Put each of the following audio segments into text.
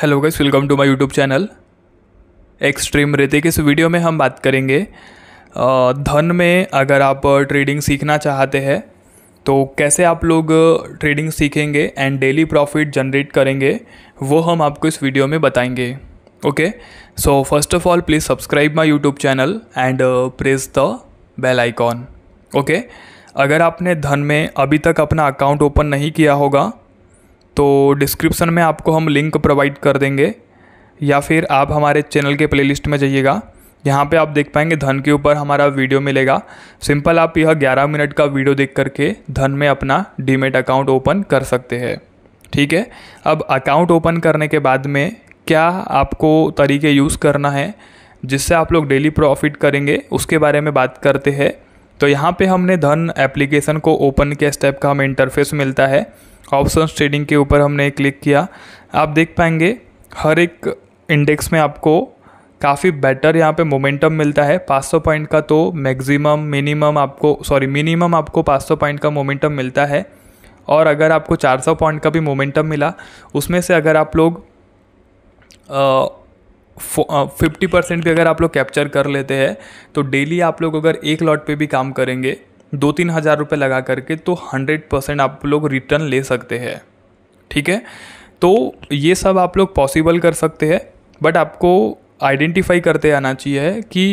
hello guys welcome to my YouTube channel extreme Hrithik इस video में हम बात करेंगे धन में अगर आप ट्रेडिंग सीखना चाहते हैं तो कैसे आप लोग ट्रेडिंग सीखेंगे एंड डेली प्रॉफिट जनरेट करेंगे वो हम आपको इस वीडियो में बताएंगे okay so first of all please subscribe my YouTube channel and press the bell icon okay अगर आपने धन में अभी तक अपना अकाउंट ओपन नहीं किया होगा तो डिस्क्रिप्सन में आपको हम लिंक प्रोवाइड कर देंगे या फिर आप हमारे चैनल के प्लेलिस्ट में जाइएगा यहाँ पे आप देख पाएंगे धन के ऊपर हमारा वीडियो मिलेगा सिंपल आप यह 11 मिनट का वीडियो देख करके धन में अपना डीमेट अकाउंट ओपन कर सकते हैं ठीक है अब अकाउंट ओपन करने के बाद में क्या आपको तरीके यूज़ करना है जिससे आप लोग डेली प्रॉफिट करेंगे उसके बारे में बात करते हैं तो यहाँ पे हमने धन एप्लीकेशन को ओपन के स्टेप का हमें इंटरफेस मिलता है ऑप्शन ट्रेडिंग के ऊपर हमने क्लिक किया आप देख पाएंगे हर एक इंडेक्स में आपको काफ़ी बेटर यहाँ पे मोमेंटम मिलता है 500 पॉइंट का तो मैक्सिमम मिनिमम आपको सॉरी मिनिमम आपको 500 पॉइंट का मोमेंटम मिलता है और अगर आपको 400 पॉइंट का भी मोमेंटम मिला उसमें से अगर आप लोग फिफ्टी परसेंट भी अगर आप लोग कैप्चर कर लेते हैं तो डेली आप लोग अगर एक लॉट पे भी काम करेंगे दो तीन हज़ार रुपये लगा करके तो हंड्रेड परसेंट आप लोग रिटर्न ले सकते हैं ठीक है तो ये सब आप लोग पॉसिबल कर सकते हैं बट आपको आइडेंटिफाई करते आना चाहिए कि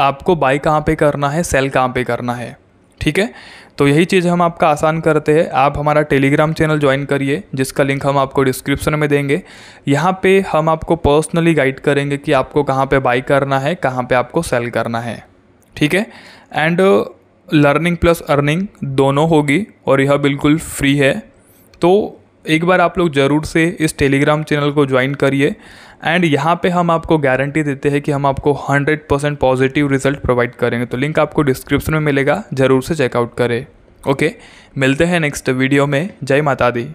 आपको बाई कहाँ पे करना है सेल कहाँ पे करना है ठीक है तो यही चीज़ हम आपका आसान करते हैं आप हमारा टेलीग्राम चैनल ज्वाइन करिए जिसका लिंक हम आपको डिस्क्रिप्शन में देंगे यहाँ पे हम आपको पर्सनली गाइड करेंगे कि आपको कहाँ पे बाई करना है कहाँ पे आपको सेल करना है ठीक है एंड लर्निंग प्लस अर्निंग दोनों होगी और यह बिल्कुल फ्री है तो एक बार आप लोग ज़रूर से इस टेलीग्राम चैनल को ज्वाइन करिए एंड यहाँ पे हम आपको गारंटी देते हैं कि हम आपको 100 परसेंट पॉजिटिव रिजल्ट प्रोवाइड करेंगे तो लिंक आपको डिस्क्रिप्शन में मिलेगा ज़रूर से चेकआउट करें ओके मिलते हैं नेक्स्ट वीडियो में जय माता दी